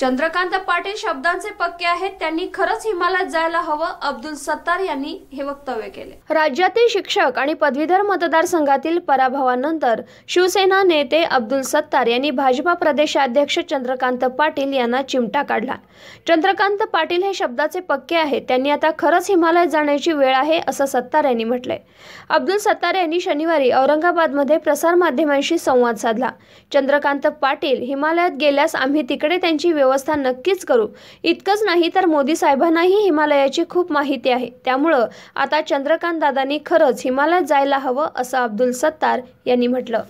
चंद्रकांत पाटील शब्दांचे पक्के आहेत त्यांनी खरंच हिमालयात जायला हवं अब्दुल सत्तार यांनी हे वक्तव्य केले राज्यातील शिक्षक आणि पदवीधर मतदारसंघातील पराभवानंतर शिवसेना नेते अब्दुल सत्तार यांनी भाजपा प्रदेशाध्यक्ष चंद्रकांत पाटील यांना चिमटा काढला चंद्रकांत पाटील हे शब्दाचे पक्के आहेत त्यांनी आता खरंच हिमालयात जाण्याची वेळ आहे असं सत्तार यांनी म्हटलंय अब्दुल सत्तार यांनी शनिवारी औरंगाबादमध्ये प्रसारमाध्यमांशी संवाद साधला चंद्रकांत पाटील हिमालयात गेल्यास आम्ही तिकडे त्यांची व्यवस्था नक्कीच करू इतकंच नाही तर मोदी साहेबांनाही हिमालयाची खूप माहिती आहे त्यामुळं आता चंद्रकांत दादांनी खरंच हिमालयात जायला हवं असं अब्दुल सत्तार यांनी म्हटलं